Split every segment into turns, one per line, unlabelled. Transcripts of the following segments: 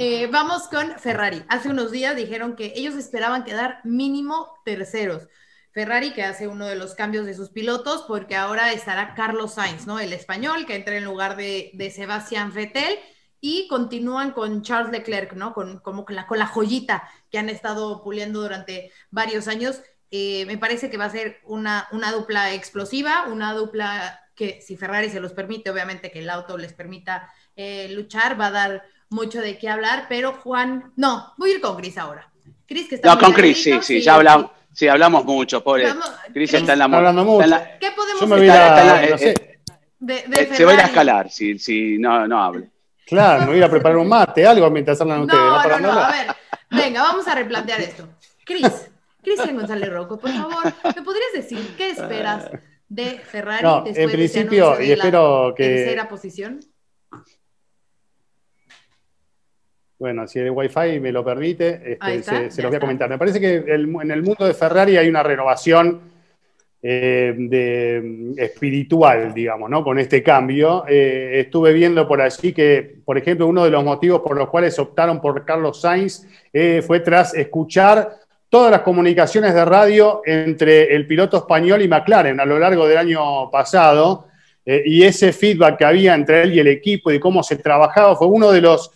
Eh, vamos con Ferrari. Hace unos días dijeron que ellos esperaban quedar mínimo terceros. Ferrari que hace uno de los cambios de sus pilotos porque ahora estará Carlos Sainz, ¿no? El español que entra en lugar de, Sebastián Vettel y continúan con Charles Leclerc, ¿no? Con, como la, joyita que han estado puliendo durante varios años. Eh, me parece que va a ser una, una dupla explosiva, una dupla que si Ferrari se los permite, obviamente que el auto les permita eh, luchar, va a dar mucho de qué hablar, pero Juan, no, voy a ir con Cris ahora. Cris que está... No, con Cris, sí, sí, ya hablamos.
Sí, hablamos mucho, pobre. Cris está en la mucho.
¿Qué podemos Yo Se va a ir a escalar
si, no, no hable Claro, me voy a preparar un mate, algo mientras hablan ustedes. No, no, no, a ver.
Venga, vamos a replantear esto. Cris, Cristian González Rocco, por favor, ¿me podrías decir qué esperas de Ferrari después en principio, de ser y espero que, posición?
Bueno, si el Wi-Fi me lo permite, este, se, los voy a comentar. Me parece que en el mundo de Ferrari hay una renovación eh, de, espiritual, digamos, ¿no? Con este cambio. Eh, estuve viendo por allí que, por ejemplo, uno de los motivos por los cuales optaron por Carlos Sainz eh, fue tras escuchar todas las comunicaciones de radio entre el piloto español y McLaren a lo largo del año pasado. y ese feedback que había entre él y el equipo y cómo se trabajaba fue uno de los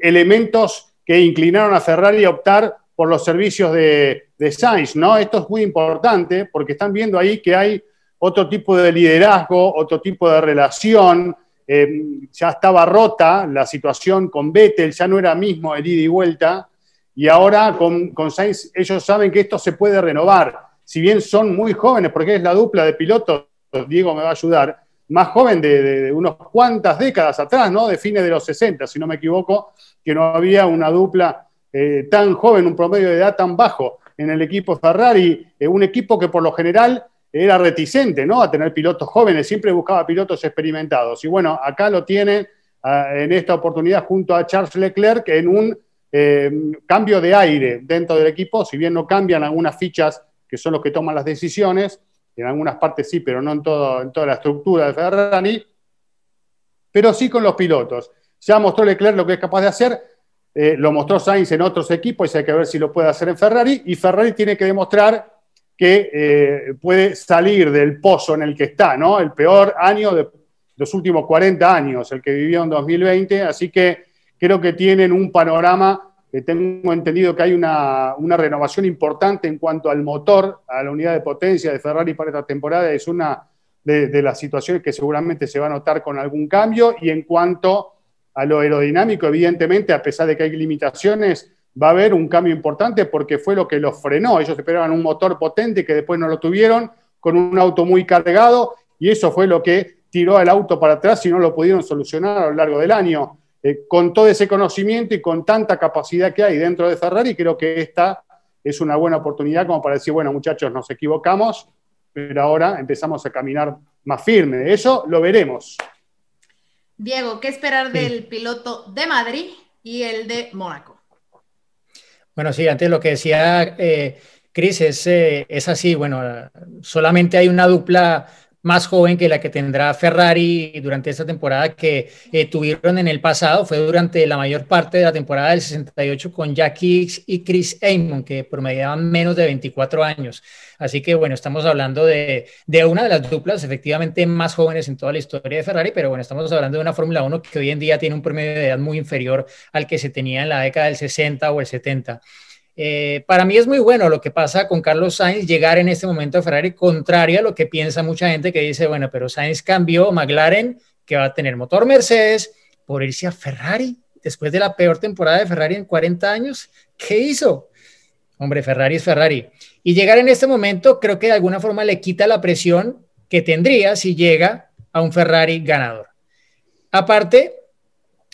elementos que inclinaron a Ferrari a optar por los servicios de, de Sainz, ¿no? Esto es muy importante porque están viendo ahí que hay otro tipo de liderazgo, otro tipo de relación. Eh, ya estaba rota la situación con Vettel, ya no era mismo el ida y vuelta. Y ahora con, con Sainz, ellos saben que esto se puede renovar. Si bien son muy jóvenes, porque es la dupla de pilotos, Diego me va a ayudar, más joven de, unos cuantas décadas atrás, ¿no? De fines de los 60, si no me equivoco, que no había una dupla eh, tan joven, un promedio de edad tan bajo en el equipo Ferrari, eh, un equipo que por lo general era reticente, ¿no? A tener pilotos jóvenes, siempre buscaba pilotos experimentados. Y bueno, acá lo tiene ah, en esta oportunidad junto a Charles Leclerc en un eh, cambio de aire dentro del equipo, si bien no cambian algunas fichas que son los que toman las decisiones, en algunas partes sí, pero no en, todo, en toda la estructura de Ferrari, pero sí con los pilotos. Ya mostró Leclerc lo que es capaz de hacer, eh, lo mostró Sainz en otros equipos y hay que ver si lo puede hacer en Ferrari, y Ferrari tiene que demostrar que eh, puede salir del pozo en el que está, ¿no? El peor año de, los últimos 40 años, el que vivió en 2020, así que creo que tienen un panorama tengo entendido que hay una, renovación importante en cuanto al motor, a la unidad de potencia de Ferrari para esta temporada. Es una de, de las situaciones que seguramente se va a notar con algún cambio. Y en cuanto a lo aerodinámico, evidentemente, a pesar de que hay limitaciones, va a haber un cambio importante porque fue lo que los frenó. Ellos esperaban un motor potente que después no lo tuvieron, con un auto muy cargado, y eso fue lo que tiró al auto para atrás y no lo pudieron solucionar a lo largo del año. Eh, con todo ese conocimiento y con tanta capacidad que hay dentro de Ferrari, creo que esta es una buena oportunidad como para decir, bueno, muchachos, nos equivocamos, pero ahora empezamos a caminar más firme. Eso lo
veremos.
Diego, ¿qué esperar del piloto de Madrid y el de Mónaco?
Bueno, sí, antes lo que decía eh, Cris es, eh, es así, bueno, solamente hay una dupla más joven que la que tendrá Ferrari durante esta temporada que eh, tuvieron en el pasado. Fue durante la mayor parte de la temporada del 68 con Jack Hicks y Chris Amon, que promediaban menos de 24 años. Así que bueno, estamos hablando de, de, una de las duplas efectivamente más jóvenes en toda la historia de Ferrari, pero bueno, estamos hablando de una Fórmula 1 que hoy en día tiene un promedio de edad muy inferior al que se tenía en la década del 60 o el 70. Eh, para mí es muy bueno lo que pasa con Carlos Sainz, llegar en este momento a Ferrari, contrario a lo que piensa mucha gente que dice, bueno, pero Sainz cambió McLaren, que va a tener motor Mercedes, por irse a Ferrari, después de la peor temporada de Ferrari en 40 años, ¿qué hizo? Hombre, Ferrari es Ferrari. Y llegar en este momento creo que de alguna forma le quita la presión que tendría si llega a un Ferrari ganador. Aparte,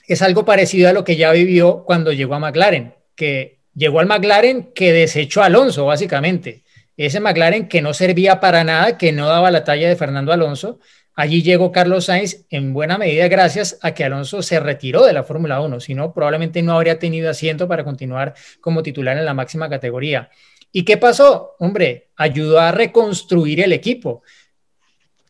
es algo parecido a lo que ya vivió cuando llegó a McLaren, que llegó al McLaren que desechó a Alonso, básicamente. Ese McLaren que no servía para nada, que no daba la talla de Fernando Alonso. Allí llegó Carlos Sainz en buena medida gracias a que Alonso se retiró de la Fórmula 1, si no, probablemente no habría tenido asiento para continuar como titular en la máxima categoría. ¿Y qué pasó? Hombre, ayudó a reconstruir el equipo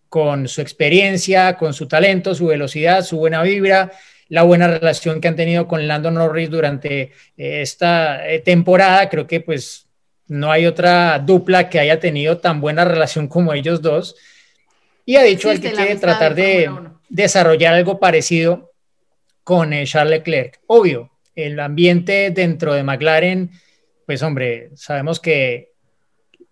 con su experiencia, con su talento, su velocidad, su buena vibra, la buena relación que han tenido con Landon Norris durante eh, esta eh, temporada. Creo que pues no hay otra dupla que haya tenido tan buena relación como ellos dos. Y ha dicho el que quiere tratar de desarrollar algo parecido con eh, Charles Leclerc. Obvio, el ambiente dentro de McLaren, pues hombre, sabemos que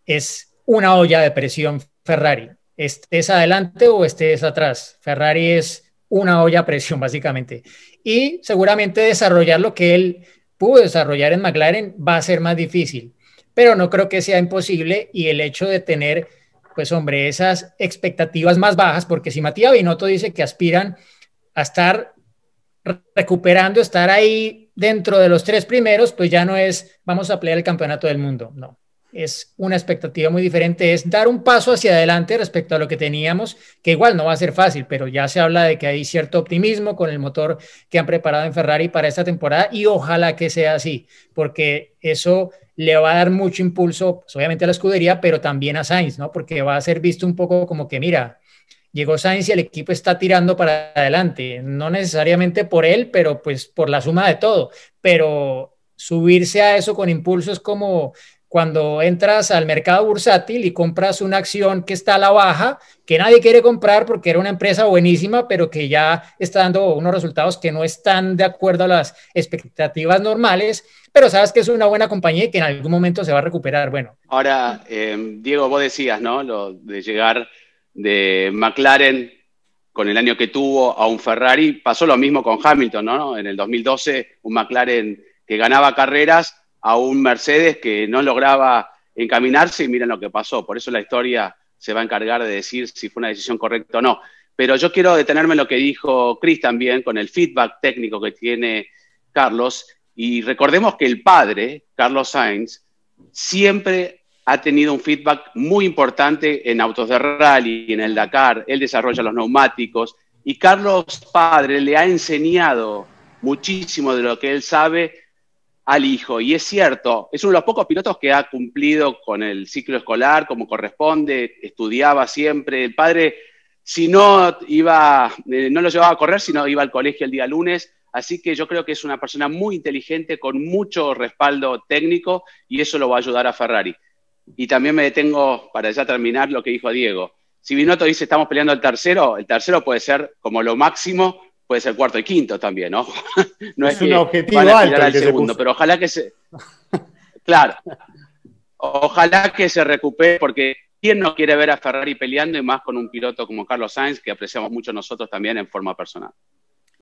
es una olla de presión Ferrari. Estés adelante o estés atrás. Ferrari es una olla a presión, básicamente. Y seguramente desarrollar lo que él pudo desarrollar en McLaren va a ser más difícil, pero no creo que sea imposible y el hecho de tener, pues hombre, esas expectativas más bajas, porque si Matías Binotto dice que aspiran a estar recuperando, estar ahí dentro de los tres primeros, pues ya no es vamos a pelear el campeonato del mundo, no, es una expectativa muy diferente, es dar un paso hacia adelante respecto a lo que teníamos, que igual no va a ser fácil, pero ya se habla de que hay cierto optimismo con el motor que han preparado en Ferrari para esta temporada y ojalá que sea así, porque eso le va a dar mucho impulso, pues, obviamente a la escudería, pero también a Sainz, ¿no? Porque va a ser visto un poco como que, mira, llegó Sainz y el equipo está tirando para adelante, no necesariamente por él, pero pues por la suma de todo, pero subirse a eso con impulso es como cuando entras al mercado bursátil y compras una acción que está a la baja, que nadie quiere comprar porque era una empresa buenísima, pero que ya está dando unos resultados que no están de acuerdo a las expectativas normales, pero sabes que es una buena compañía y que en algún momento se va a recuperar. Bueno. Ahora,
eh,
Diego, vos decías, ¿no? Lo de llegar de McLaren con el año que tuvo a un Ferrari, pasó lo mismo con Hamilton, ¿no? En el 2012, un McLaren que ganaba carreras a un Mercedes que no lograba encaminarse y miren lo que pasó. Por eso la historia se va a encargar de decir si fue una decisión correcta o no. Pero yo quiero detenerme en lo que dijo Chris también, con el feedback técnico que tiene Carlos. Y recordemos que el padre, Carlos Sainz, siempre ha tenido un feedback muy importante en autos de rally, en el Dakar, él desarrolla los neumáticos y Carlos Padre le ha enseñado muchísimo de lo que él sabe al hijo. Y es cierto, es uno de los pocos pilotos que ha cumplido con el ciclo escolar como corresponde, estudiaba siempre. El padre, si no iba, eh, no lo llevaba a correr, sino iba al colegio el día lunes. Así que yo creo que es una persona muy inteligente, con mucho respaldo técnico, y eso lo va a ayudar a Ferrari. Y también me detengo para ya terminar lo que dijo Diego. Si Binotto dice estamos peleando al tercero, el tercero puede ser como lo máximo puede ser cuarto y quinto también, ¿no? no es, un objetivo alto segundo, pero ojalá que se. Claro. Ojalá que se recupere, porque ¿quién no quiere ver a Ferrari peleando y más con un piloto como Carlos Sainz, que apreciamos mucho nosotros también en forma personal?